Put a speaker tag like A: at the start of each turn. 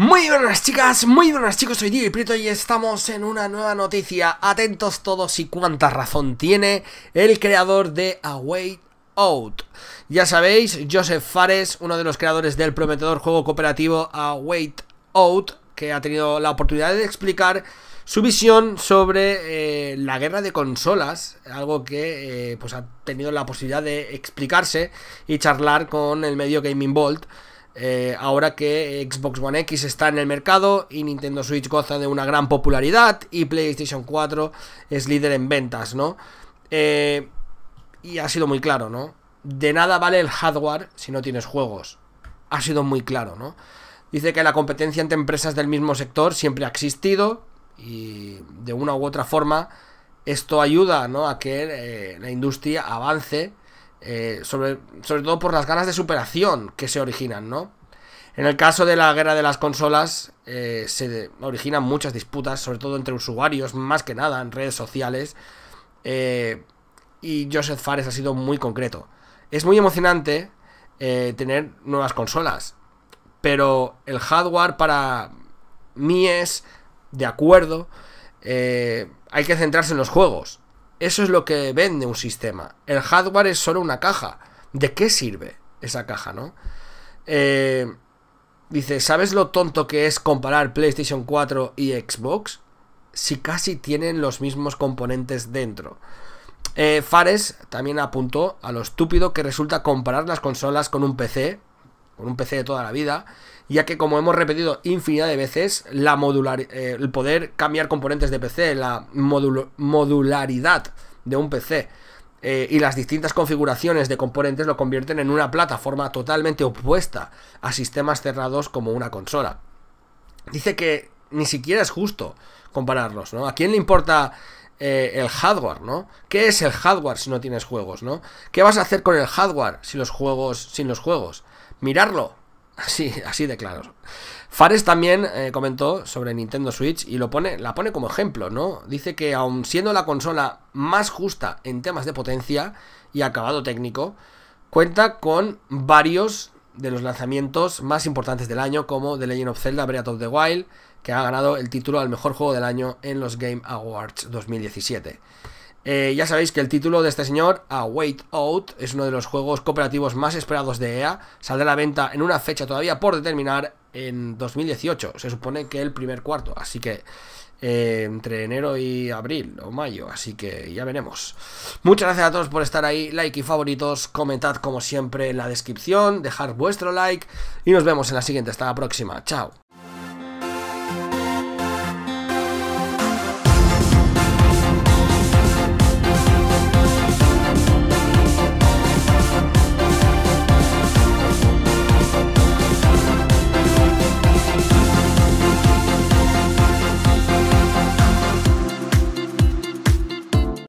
A: Muy buenas chicas, muy buenas chicos, soy Diego Prieto y estamos en una nueva noticia. Atentos todos y cuánta razón tiene el creador de Away Out. Ya sabéis, Joseph Fares, uno de los creadores del prometedor juego cooperativo Await Out, que ha tenido la oportunidad de explicar su visión sobre eh, la guerra de consolas, algo que eh, pues ha tenido la posibilidad de explicarse y charlar con el medio Gaming Vault. Eh, ahora que Xbox One X está en el mercado y Nintendo Switch goza de una gran popularidad y PlayStation 4 es líder en ventas, ¿no? Eh, y ha sido muy claro, ¿no? De nada vale el hardware si no tienes juegos. Ha sido muy claro, ¿no? Dice que la competencia entre empresas del mismo sector siempre ha existido y de una u otra forma esto ayuda ¿no? a que eh, la industria avance eh, sobre, sobre todo por las ganas de superación que se originan, ¿no? En el caso de la guerra de las consolas, eh, se originan muchas disputas, sobre todo entre usuarios, más que nada en redes sociales. Eh, y Joseph Fares ha sido muy concreto. Es muy emocionante tener nuevas consolas, pero el hardware para mí es, de acuerdo, hay que centrarse en los juegos. Eso es lo que vende un sistema. El hardware es solo una caja. ¿De qué sirve esa caja, no? Eh, dice, ¿sabes lo tonto que es comparar PlayStation 4 y Xbox? Si casi tienen los mismos componentes dentro. Eh, Fares también apuntó a lo estúpido que resulta comparar las consolas con un PC con un PC de toda la vida, ya que como hemos repetido infinidad de veces, la modular, eh, el poder cambiar componentes de PC, la modularidad de un PC eh, y las distintas configuraciones de componentes lo convierten en una plataforma totalmente opuesta a sistemas cerrados como una consola. Dice que ni siquiera es justo compararlos, ¿no? ¿A quién le importa eh, el hardware, ¿no? ¿Qué es el hardware si no tienes juegos, ¿no? ¿Qué vas a hacer con el hardware si los juegos, sin los juegos? Mirarlo. Así, así de claro. Fares también eh, comentó sobre Nintendo Switch y lo pone, la pone como ejemplo, ¿no? Dice que aun siendo la consola más justa en temas de potencia y acabado técnico, cuenta con varios de los lanzamientos más importantes del año, como The Legend of Zelda Breath of the Wild, que ha ganado el título al mejor juego del año en los Game Awards 2017. Eh, ya sabéis que el título de este señor, A Wait Out, es uno de los juegos cooperativos más esperados de EA. Saldrá a la venta en una fecha todavía por determinar en 2018. Se supone que el primer cuarto, así que eh, entre enero y abril o mayo, así que ya veremos. Muchas gracias a todos por estar ahí, like y favoritos, comentad como siempre en la descripción, dejad vuestro like y nos vemos en la siguiente. Hasta la próxima. Chao.